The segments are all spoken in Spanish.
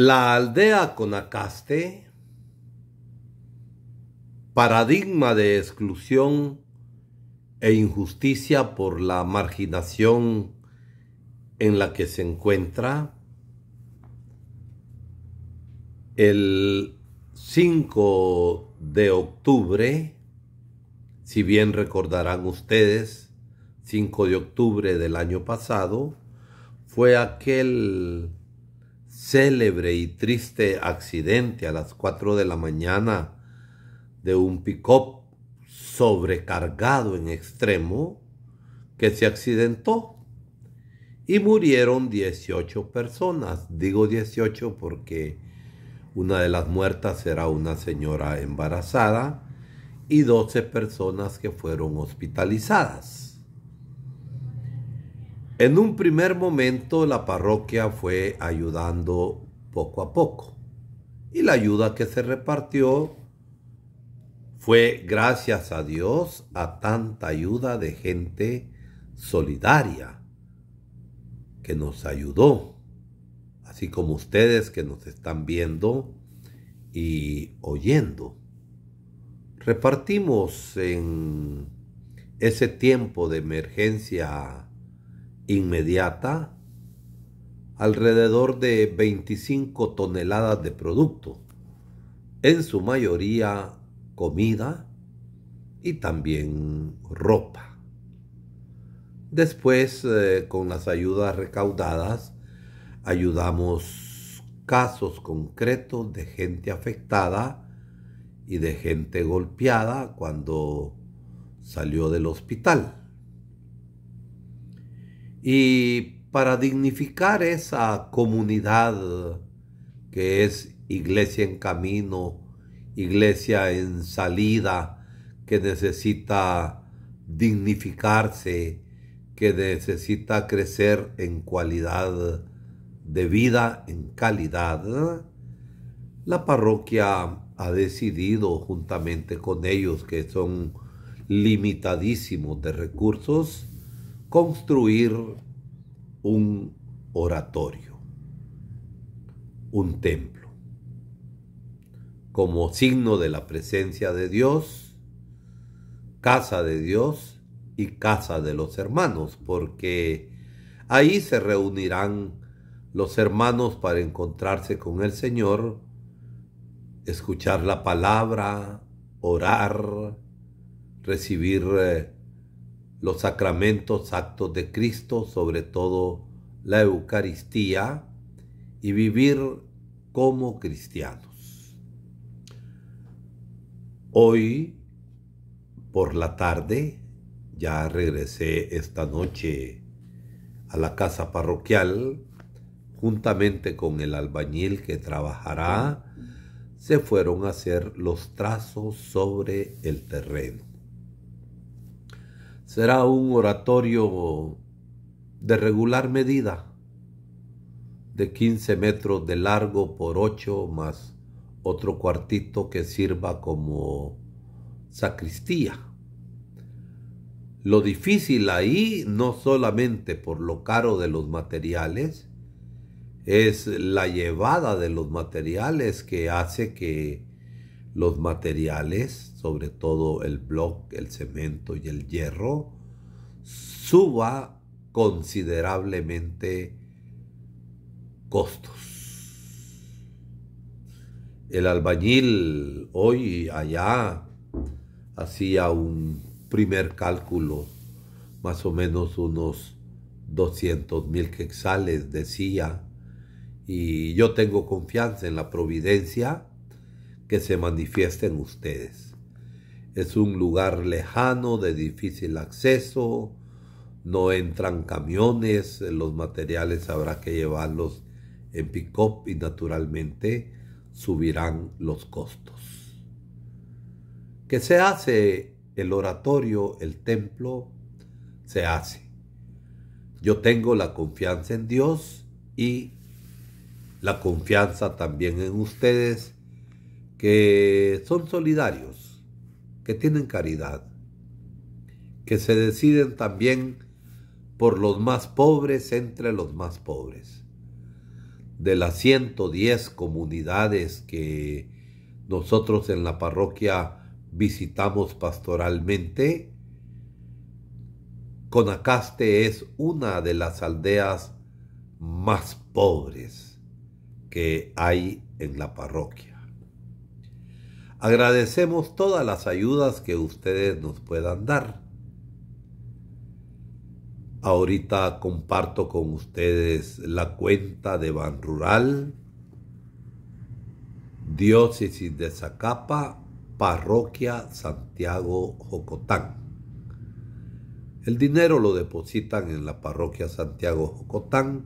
La aldea Conacaste, paradigma de exclusión e injusticia por la marginación en la que se encuentra, el 5 de octubre, si bien recordarán ustedes, 5 de octubre del año pasado, fue aquel célebre y triste accidente a las 4 de la mañana de un pick-up sobrecargado en extremo que se accidentó y murieron 18 personas. Digo 18 porque una de las muertas era una señora embarazada y 12 personas que fueron hospitalizadas. En un primer momento la parroquia fue ayudando poco a poco y la ayuda que se repartió fue gracias a Dios a tanta ayuda de gente solidaria que nos ayudó, así como ustedes que nos están viendo y oyendo. Repartimos en ese tiempo de emergencia inmediata alrededor de 25 toneladas de producto, en su mayoría comida y también ropa. Después, eh, con las ayudas recaudadas, ayudamos casos concretos de gente afectada y de gente golpeada cuando salió del hospital. Y para dignificar esa comunidad que es iglesia en camino, iglesia en salida, que necesita dignificarse, que necesita crecer en cualidad de vida, en calidad, la parroquia ha decidido juntamente con ellos que son limitadísimos de recursos, construir un oratorio, un templo, como signo de la presencia de Dios, casa de Dios y casa de los hermanos, porque ahí se reunirán los hermanos para encontrarse con el Señor, escuchar la palabra, orar, recibir eh, los sacramentos actos de Cristo, sobre todo la Eucaristía, y vivir como cristianos. Hoy, por la tarde, ya regresé esta noche a la casa parroquial, juntamente con el albañil que trabajará, se fueron a hacer los trazos sobre el terreno será un oratorio de regular medida, de 15 metros de largo por 8 más otro cuartito que sirva como sacristía. Lo difícil ahí, no solamente por lo caro de los materiales, es la llevada de los materiales que hace que los materiales, sobre todo el bloc, el cemento y el hierro, suba considerablemente costos. El albañil hoy allá hacía un primer cálculo, más o menos unos 200 mil quexales, decía, y yo tengo confianza en la providencia que se manifiesten en ustedes. Es un lugar lejano, de difícil acceso, no entran camiones, los materiales habrá que llevarlos en pick-up y naturalmente subirán los costos. ¿Qué se hace el oratorio, el templo? Se hace. Yo tengo la confianza en Dios y la confianza también en ustedes que son solidarios, que tienen caridad, que se deciden también por los más pobres entre los más pobres. De las 110 comunidades que nosotros en la parroquia visitamos pastoralmente, Conacaste es una de las aldeas más pobres que hay en la parroquia. Agradecemos todas las ayudas que ustedes nos puedan dar. Ahorita comparto con ustedes la cuenta de Ban Rural, Diócesis de Zacapa, Parroquia Santiago Jocotán. El dinero lo depositan en la Parroquia Santiago Jocotán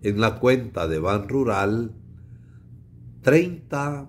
en la cuenta de Ban Rural 30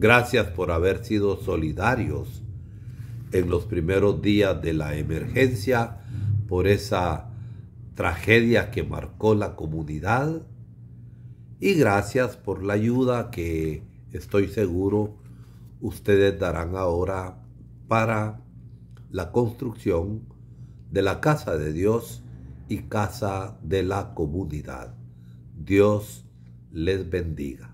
Gracias por haber sido solidarios en los primeros días de la emergencia, por esa tragedia que marcó la comunidad y gracias por la ayuda que estoy seguro ustedes darán ahora para la construcción de la casa de Dios y casa de la comunidad. Dios les bendiga.